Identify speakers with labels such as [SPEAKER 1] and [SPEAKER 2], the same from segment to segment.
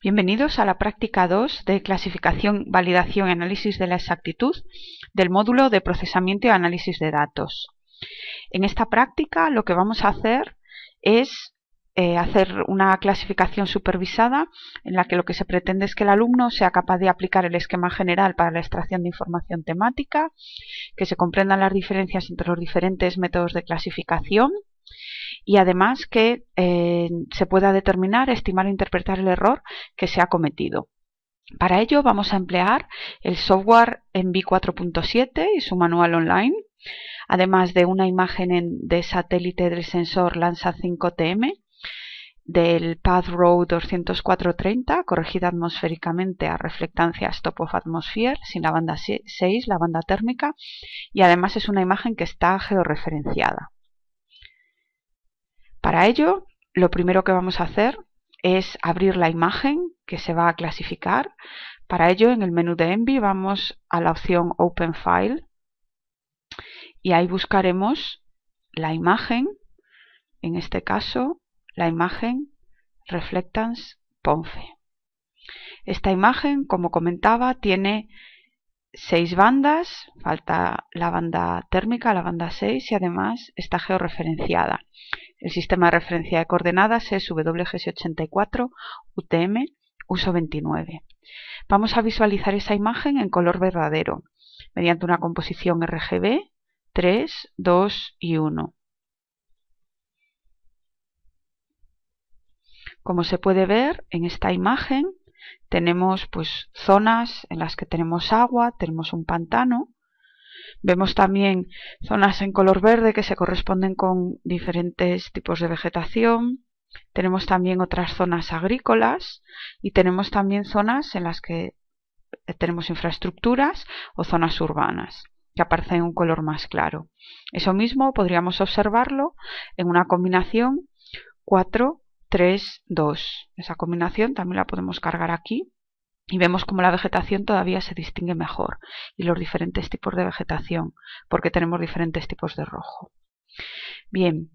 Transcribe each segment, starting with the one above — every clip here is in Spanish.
[SPEAKER 1] Bienvenidos a la práctica 2 de clasificación, validación y análisis de la exactitud del módulo de procesamiento y análisis de datos. En esta práctica lo que vamos a hacer es eh, hacer una clasificación supervisada en la que lo que se pretende es que el alumno sea capaz de aplicar el esquema general para la extracción de información temática, que se comprendan las diferencias entre los diferentes métodos de clasificación, y además que eh, se pueda determinar, estimar e interpretar el error que se ha cometido. Para ello vamos a emplear el software ENVI 4.7 y su manual online, además de una imagen de satélite del sensor Lanza 5TM del Row 20430, corregida atmosféricamente a reflectancia Stop of atmosphere, sin la banda 6, la banda térmica, y además es una imagen que está georreferenciada. Para ello, lo primero que vamos a hacer es abrir la imagen que se va a clasificar. Para ello, en el menú de Envy vamos a la opción Open File y ahí buscaremos la imagen, en este caso, la imagen Reflectance Ponce. Esta imagen, como comentaba, tiene seis bandas, falta la banda térmica, la banda 6 y además está georreferenciada. El sistema de referencia de coordenadas es WGS84 UTM uso 29. Vamos a visualizar esa imagen en color verdadero mediante una composición RGB 3, 2 y 1. Como se puede ver en esta imagen tenemos pues zonas en las que tenemos agua, tenemos un pantano Vemos también zonas en color verde que se corresponden con diferentes tipos de vegetación. Tenemos también otras zonas agrícolas y tenemos también zonas en las que eh, tenemos infraestructuras o zonas urbanas que aparecen en un color más claro. Eso mismo podríamos observarlo en una combinación 4, 3, 2. Esa combinación también la podemos cargar aquí y vemos como la vegetación todavía se distingue mejor y los diferentes tipos de vegetación, porque tenemos diferentes tipos de rojo. Bien,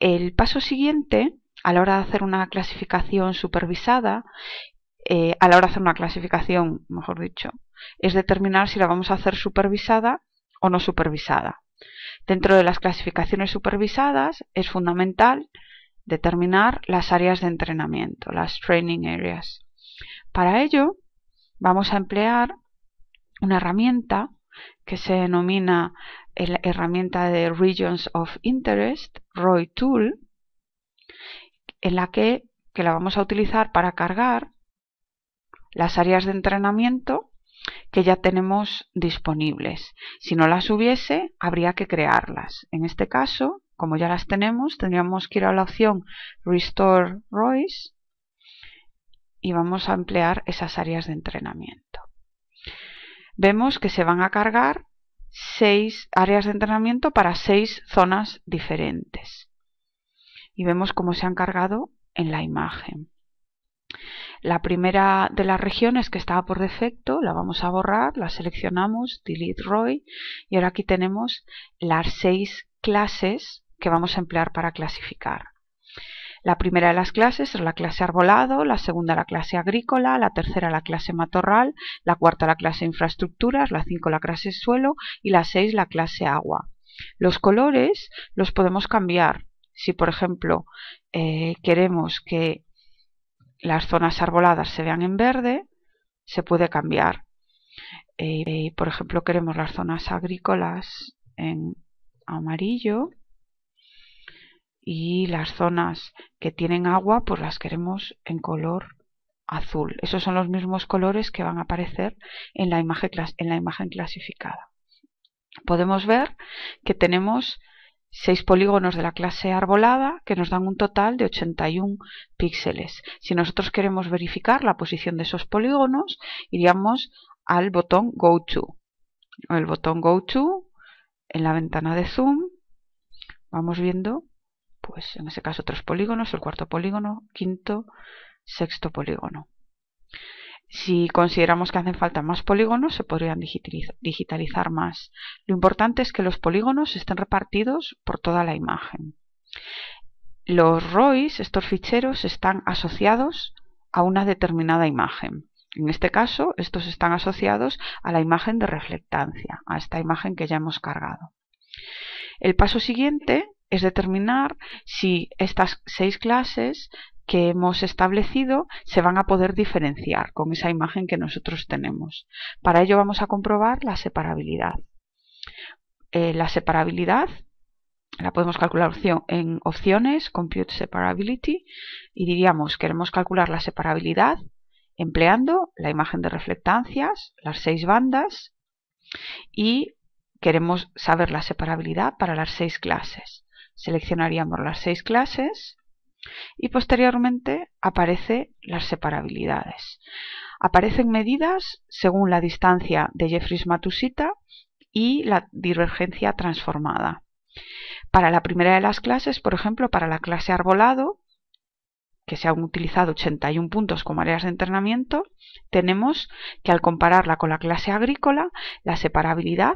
[SPEAKER 1] el paso siguiente, a la hora de hacer una clasificación supervisada, eh, a la hora de hacer una clasificación, mejor dicho, es determinar si la vamos a hacer supervisada o no supervisada. Dentro de las clasificaciones supervisadas es fundamental determinar las áreas de entrenamiento, las training areas. Para ello, vamos a emplear una herramienta que se denomina eh, la herramienta de Regions of Interest, ROI Tool, en la que, la vamos a utilizar para cargar las áreas de entrenamiento que ya tenemos disponibles. Si no las hubiese, habría que crearlas. En este caso, como ya las tenemos, tendríamos que ir a la opción Restore ROIs y vamos a emplear esas áreas de entrenamiento. Vemos que se van a cargar seis áreas de entrenamiento para seis zonas diferentes. Y vemos cómo se han cargado en la imagen. La primera de las regiones que estaba por defecto la vamos a borrar, la seleccionamos, Delete ROI. y ahora aquí tenemos las seis clases que vamos a emplear para clasificar. La primera de las clases es la clase arbolado, la segunda la clase agrícola, la tercera la clase matorral, la cuarta la clase infraestructuras, la cinco la clase suelo y la seis la clase agua. Los colores los podemos cambiar. Si, por ejemplo, eh, queremos que las zonas arboladas se vean en verde, se puede cambiar. Eh, por ejemplo, queremos las zonas agrícolas en amarillo y las zonas que tienen agua pues las queremos en color azul. Esos son los mismos colores que van a aparecer en la imagen, en clasificada. Podemos ver que tenemos seis polígonos de la clase arbolada que nos dan un total de 81 píxeles. Si nosotros queremos verificar la posición de esos polígonos, iríamos al botón Go To. El botón Go To en la ventana de Zoom vamos viendo pues en ese caso tres polígonos, el cuarto polígono, quinto, sexto polígono. Si consideramos que hacen falta más polígonos, se podrían digitalizar más. Lo importante es que los polígonos estén repartidos por toda la imagen. Los ROIs, estos ficheros, están asociados a una determinada imagen. En este caso, estos están asociados a la imagen de reflectancia, a esta imagen que ya hemos cargado. El paso siguiente es determinar si estas seis clases que hemos establecido se van a poder diferenciar con esa imagen que nosotros tenemos. Para ello vamos a comprobar la separabilidad. Eh, la separabilidad la podemos calcular en opciones, Compute Separability, y diríamos queremos calcular la separabilidad empleando la imagen de reflectancias, las seis bandas, y queremos saber la separabilidad para las seis clases. Seleccionaríamos las seis clases y posteriormente aparece las separabilidades. Aparecen medidas según la distancia de Jeffreys-Matusita y la divergencia transformada. Para la primera de las clases, por ejemplo, para la clase arbolado, que se han utilizado 81 puntos como áreas de entrenamiento, tenemos que al compararla con la clase agrícola, la separabilidad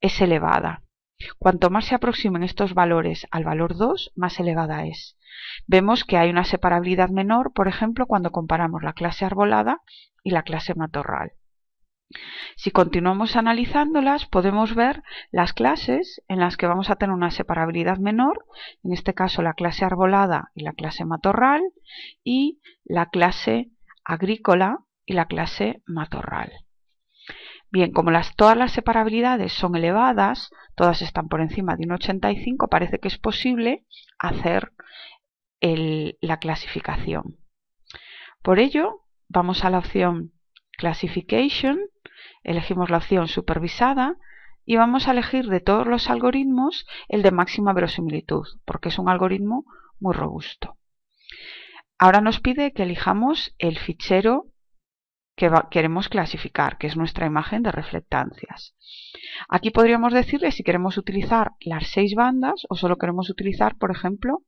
[SPEAKER 1] es elevada. Cuanto más se aproximen estos valores al valor 2, más elevada es. Vemos que hay una separabilidad menor, por ejemplo, cuando comparamos la clase arbolada y la clase matorral. Si continuamos analizándolas, podemos ver las clases en las que vamos a tener una separabilidad menor, en este caso la clase arbolada y la clase matorral, y la clase agrícola y la clase matorral. Bien, como todas las separabilidades son elevadas, todas están por encima de un 85, parece que es posible hacer la clasificación. Por ello, vamos a la opción Classification, elegimos la opción supervisada y vamos a elegir de todos los algoritmos el de máxima verosimilitud, porque es un algoritmo muy robusto. Ahora nos pide que elijamos el fichero que queremos clasificar, que es nuestra imagen de reflectancias. Aquí podríamos decirle si queremos utilizar las seis bandas o solo queremos utilizar, por ejemplo,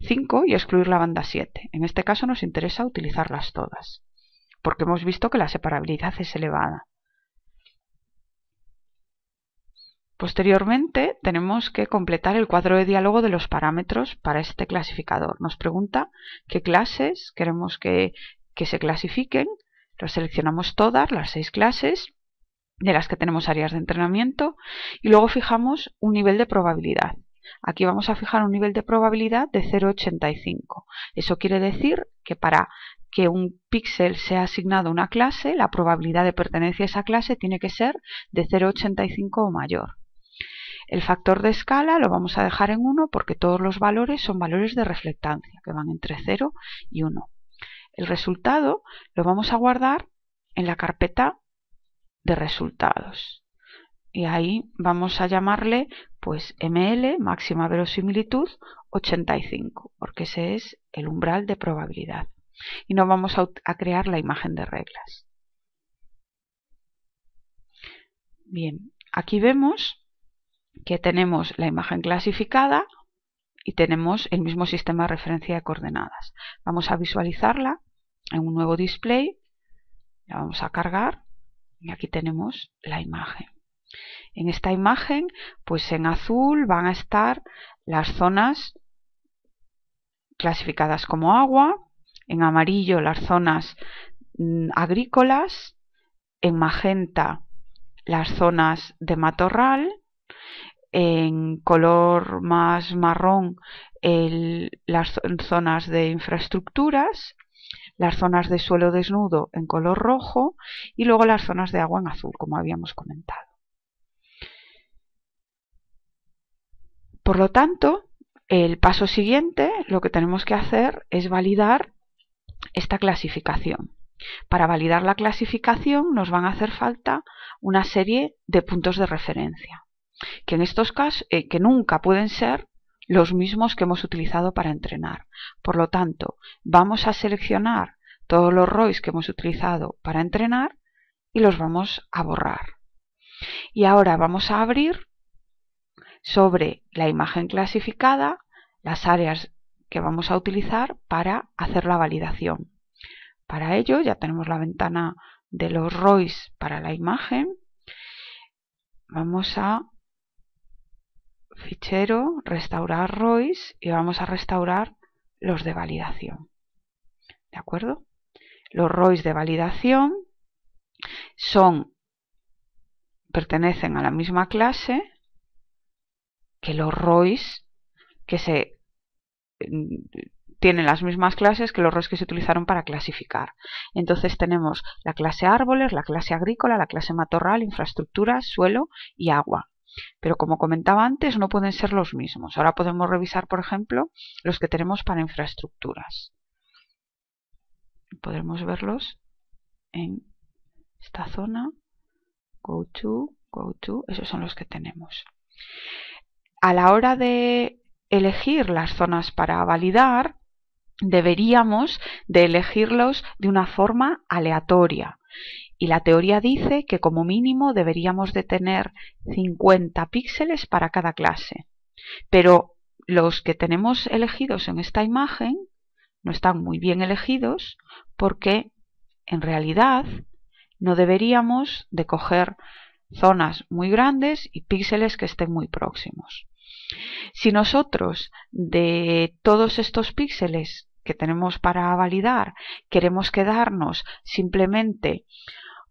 [SPEAKER 1] 5 y excluir la banda 7. En este caso nos interesa utilizarlas todas, porque hemos visto que la separabilidad es elevada. Posteriormente tenemos que completar el cuadro de diálogo de los parámetros para este clasificador. Nos pregunta qué clases queremos que se clasifiquen las seleccionamos todas, las seis clases, de las que tenemos áreas de entrenamiento, y luego fijamos un nivel de probabilidad. Aquí vamos a fijar un nivel de probabilidad de 0,85. Eso quiere decir que para que un píxel sea asignado a una clase, la probabilidad de pertenencia a esa clase tiene que ser de 0,85 o mayor. El factor de escala lo vamos a dejar en 1 porque todos los valores son valores de reflectancia, que van entre 0 y 1. El resultado lo vamos a guardar en la carpeta de resultados. Y ahí vamos a llamarle pues ML, máxima verosimilitud, 85, porque ese es el umbral de probabilidad. Y nos vamos a crear la imagen de reglas. Bien, aquí vemos que tenemos la imagen clasificada y tenemos el mismo sistema de referencia de coordenadas. Vamos a visualizarla en un nuevo display. La vamos a cargar y aquí tenemos la imagen. En esta imagen, pues en azul van a estar las zonas clasificadas como agua, en amarillo las zonas mm, agrícolas, en magenta las zonas de matorral, en color más marrón las zonas de infraestructuras las zonas de suelo desnudo en color rojo y luego las zonas de agua en azul, como habíamos comentado. Por lo tanto, el paso siguiente, lo que tenemos que hacer es validar esta clasificación. Para validar la clasificación nos van a hacer falta una serie de puntos de referencia, que en estos casos eh, que nunca pueden ser los mismos que hemos utilizado para entrenar. Por lo tanto, vamos a seleccionar todos los ROIs que hemos utilizado para entrenar y los vamos a borrar. Y ahora vamos a abrir sobre la imagen clasificada las áreas que vamos a utilizar para hacer la validación. Para ello ya tenemos la ventana de los ROIs para la imagen. Vamos a fichero, restaurar ROIS y vamos a restaurar los de validación. ¿De acuerdo? Los ROIS de validación son pertenecen a la misma clase que los ROIS que se mm, tienen las mismas clases que los ROIs que se utilizaron para clasificar. Entonces tenemos la clase árboles, la clase agrícola, la clase matorral, infraestructura, suelo y agua. Pero como comentaba antes, no pueden ser los mismos. Ahora podemos revisar, por ejemplo, los que tenemos para infraestructuras. Podremos verlos en esta zona. Go to, go to. Esos son los que tenemos. A la hora de elegir las zonas para validar, deberíamos de elegirlos de una forma aleatoria y la teoría dice que como mínimo deberíamos de tener 50 píxeles para cada clase. Pero los que tenemos elegidos en esta imagen no están muy bien elegidos porque en realidad no deberíamos de coger zonas muy grandes y píxeles que estén muy próximos. Si nosotros de todos estos píxeles que tenemos para validar queremos quedarnos simplemente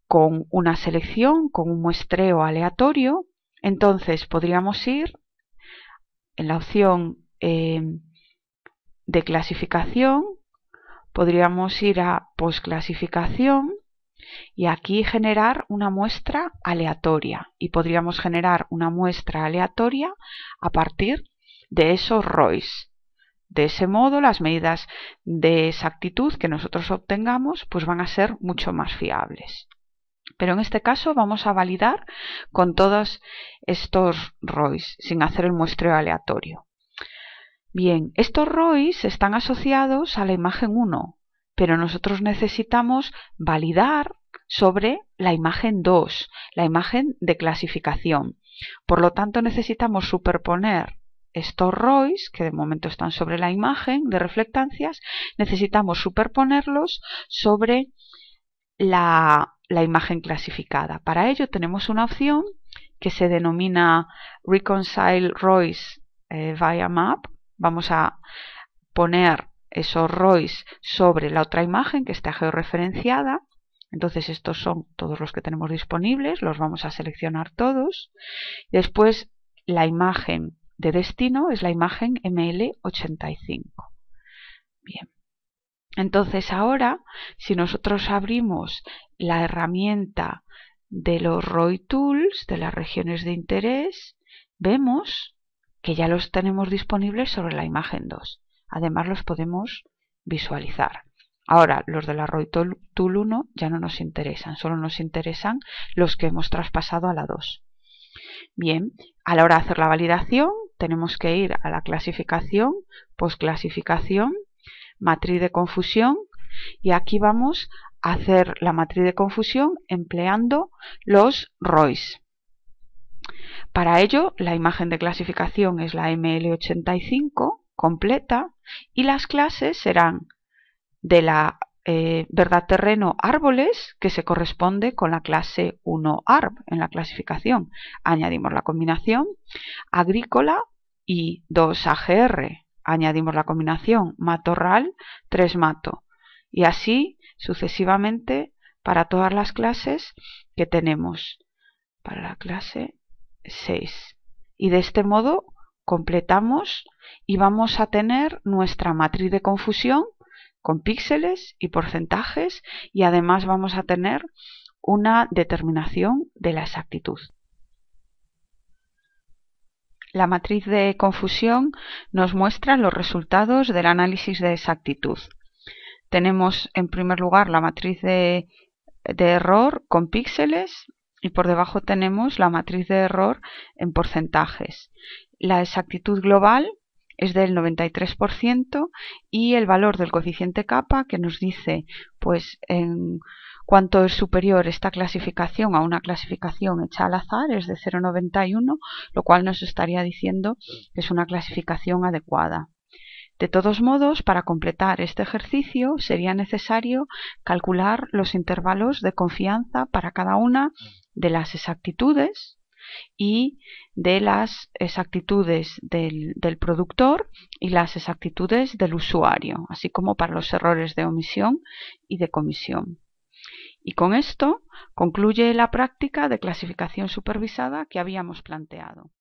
[SPEAKER 1] con una selección, con un muestreo aleatorio, entonces podríamos ir en la opción eh, de clasificación, podríamos ir a posclasificación y aquí generar una muestra aleatoria y podríamos generar una muestra aleatoria a partir de esos ROIs. De ese modo las medidas de exactitud que nosotros obtengamos pues van a ser mucho más fiables pero en este caso vamos a validar con todos estos ROIs, sin hacer el muestreo aleatorio. Bien, estos ROIs están asociados a la imagen 1, pero nosotros necesitamos validar sobre la imagen 2, la imagen de clasificación. Por lo tanto, necesitamos superponer estos ROIs, que de momento están sobre la imagen de reflectancias, necesitamos superponerlos sobre la la imagen clasificada. Para ello tenemos una opción que se denomina Reconcile royce eh, via Map. Vamos a poner esos ROIs sobre la otra imagen que está georreferenciada. Entonces estos son todos los que tenemos disponibles, los vamos a seleccionar todos. Después la imagen de destino es la imagen ML85. Bien. Entonces ahora, si nosotros abrimos la herramienta de los ROI Tools, de las regiones de interés, vemos que ya los tenemos disponibles sobre la imagen 2. Además los podemos visualizar. Ahora, los de la ROI Tool 1 ya no nos interesan, solo nos interesan los que hemos traspasado a la 2. Bien, a la hora de hacer la validación tenemos que ir a la clasificación, posclasificación matriz de confusión y aquí vamos a hacer la matriz de confusión empleando los ROIs. Para ello, la imagen de clasificación es la ML85 completa y las clases serán de la eh, verdad terreno árboles que se corresponde con la clase 1ARB en la clasificación. Añadimos la combinación agrícola y 2AGR añadimos la combinación matorral 3 mato y así sucesivamente para todas las clases que tenemos para la clase 6 y de este modo completamos y vamos a tener nuestra matriz de confusión con píxeles y porcentajes y además vamos a tener una determinación de la exactitud. La matriz de confusión nos muestra los resultados del análisis de exactitud. Tenemos en primer lugar la matriz de, error con píxeles y por debajo tenemos la matriz de error en porcentajes. La exactitud global es del 93% y el valor del coeficiente kappa que nos dice pues en Cuanto es superior esta clasificación a una clasificación hecha al azar, es de 0,91, lo cual nos estaría diciendo que es una clasificación adecuada. De todos modos, para completar este ejercicio sería necesario calcular los intervalos de confianza para cada una de las exactitudes y de las exactitudes del, del, productor y las exactitudes del usuario, así como para los errores de omisión y de comisión. Y con esto concluye la práctica de clasificación supervisada que habíamos planteado.